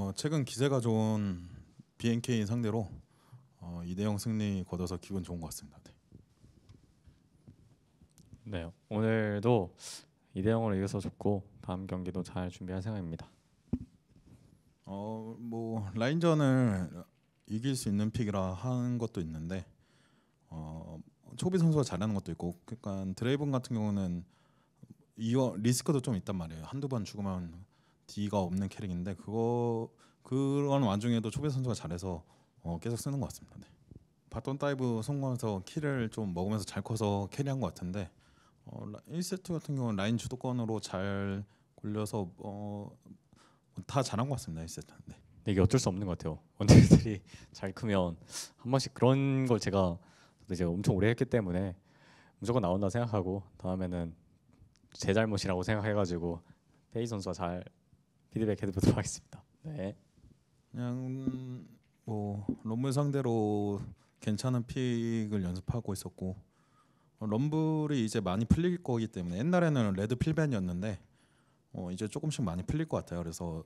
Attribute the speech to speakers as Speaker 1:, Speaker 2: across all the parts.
Speaker 1: 어, 최근 기세가 좋은 BNK 상대로 어, 2대0 승리 거둬서 기분 좋은 것 같습니다. 네. 네, 오늘도 2대0으로 이겨서 좋고 다음 경기도 잘 준비할 생각입니다. 어, 뭐 라인전을 이길 수 있는 픽이라 하 것도 있는데 어, 초비 선수가 잘하는 것도 있고 그러니까 드레이븐 같은 경우는 이어 리스크도 좀 있단 말이에요. 한두 번 죽으면 D가 없는 캐릭인데 그거 그런 와중에도 초비 선수가 잘해서 어, 계속 쓰는 것 같습니다. 네. 바톤 다이브 성공하서 키를 좀 먹으면서 잘 커서 캐리한 것 같은데 어, 1세트 같은 경우는 라인 주도권으로 잘 굴려서 어, 다 잘한 것 같습니다. 1세트. 네. 네,
Speaker 2: 이게 어쩔 수 없는 것 같아요.
Speaker 1: 원딜들이 잘 크면 한 번씩 그런
Speaker 2: 걸 제가 이제 엄청 오래 했기 때문에 무조건 나온다 생각하고 다음에는 제 잘못이라고 생각해가지고 페이 선수가 잘 피드백해 보도록 하겠습니다.
Speaker 1: 네. 그냥 뭐 럼블 상대로 괜찮은 픽을 연습하고 있었고 럼블이 이제 많이 풀릴 거기 때문에 옛날에는 레드 필벤이었는데 어 이제 조금씩 많이 풀릴 것 같아요. 그래서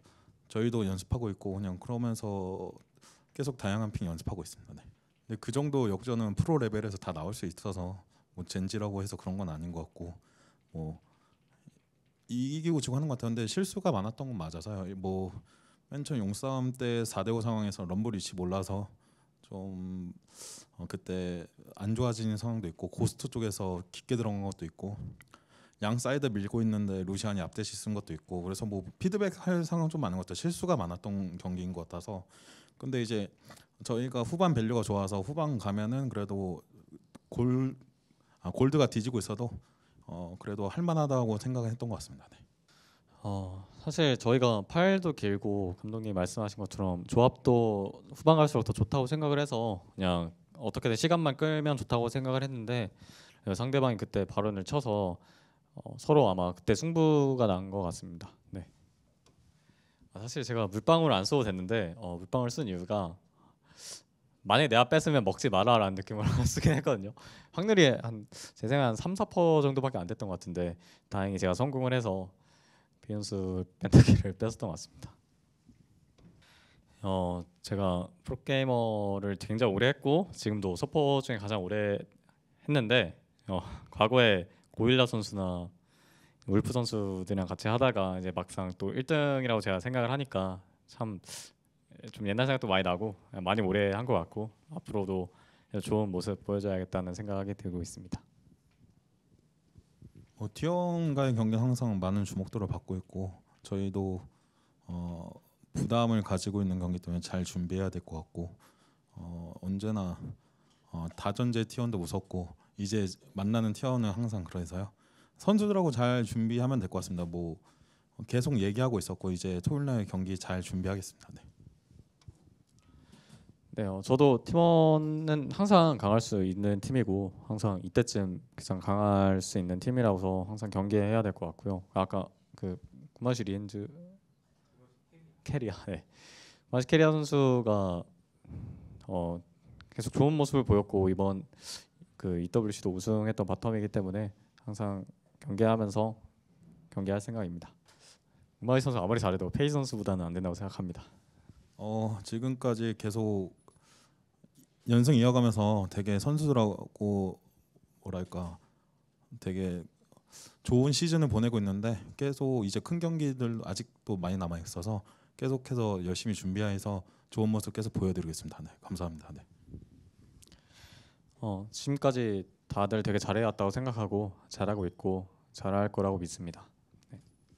Speaker 1: 저희도 연습하고 있고 그냥 그러면서 계속 다양한 픽 연습하고 있습니다. 네. 근데 그 정도 역전은 프로 레벨에서 다 나올 수 있어서 뭐 젠지라고 해서 그런 건 아닌 것 같고 뭐 이기고 지고 하는 것 같았는데 실수가 많았던 건 맞아서요. 뭐 맨 처음 용싸움 때 4대5 상황에서 럼블이치 몰라서 좀 어, 그때 안 좋아지는 상황도 있고 고스트 쪽에서 깊게 들어간 것도 있고 양 사이드 밀고 있는데 루시안이 앞대시 쓴 것도 있고 그래서 뭐 피드백 할 상황 좀 많은 것 같아요. 실수가 많았던 경기인 것 같아서 근데 이제 저희가 후반 밸류가 좋아서 후반 가면은 그래도 골 아, 골드가 뒤지고 있어도 어, 그래도 할만하다고 생각했던 것 같습니다. 네.
Speaker 2: 어, 사실 저희가 팔도 길고 감독님 말씀하신 것처럼 조합도 후반 갈수록 더 좋다고 생각을 해서 그냥 어떻게든 시간만 끌면 좋다고 생각을 했는데 상대방이 그때 발언을 쳐서 어, 서로 아마 그때 승부가 난 것 같습니다. 네. 아, 사실 제가 물방울 안 써도 됐는데 어, 물방울 쓴 이유가 만약에 내가 뺐으면 먹지 마라라는 느낌으로 쓰긴 했거든요. 확률이 한제 생각에 한 3, 4% 정도밖에 안 됐던 것 같은데 다행히 제가 성공을 해서 비연수 펜타키를 뺐었던 것 같습니다. 어 제가 프로게이머를 굉장히 오래 했고 지금도 서퍼 중에 가장 오래 했는데 어, 과거에 고일라 선수나 울프 선수들이랑 같이 하다가 이제 막상 또 1등이라고 제가 생각을 하니까 참좀 옛날 생각도 많이 나고 많이 오래 한 것 같고 앞으로도 좋은 모습 보여줘야겠다는 생각이 들고 있습니다. 어,
Speaker 1: 뭐, 티어과의 경기 항상 많은 주목도를 받고 있고 저희도 어, 부담을 가지고 있는 경기 때문에 잘 준비해야 될 것 같고 어, 언제나 어, 다전제 티원도 무섭고 이제 만나는 티원은 항상 그래서요 선수들하고 잘 준비하면 될 것 같습니다. 뭐 계속 얘기하고 있었고 이제 토요일 날 경기 잘 준비하겠습니다. 네. 네, 어, 저도 팀원은 항상
Speaker 2: 강할 수 있는 팀이고 항상 이때쯤 가장 강할 수 있는 팀이라서 항상 경계해야 될 것 같고요. 아까 그 구마시 리엔즈 캐리아, 네. 마시 캐리아 선수가 어, 계속 좋은 모습을 보였고 이번 그 EWC도 우승했던 바텀이기 때문에 항상 경계하면서 경계할 생각입니다. 구마시 선수 아무리 잘해도 페이 선수보다는 안 된다고 생각합니다.
Speaker 1: 어, 지금까지 계속 연승 이어가면서 되게 선수들하고 뭐랄까 되게 좋은 시즌을 보내고 있는데 계속 이제 큰 경기들 아직도 많이 남아 있어서 계속해서 열심히 준비해서 좋은 모습 계속 보여드리겠습니다. 네, 감사합니다. 네.
Speaker 2: 어, 지금까지 다들 되게 잘해왔다고 생각하고 잘하고 있고 잘할 거라고 믿습니다.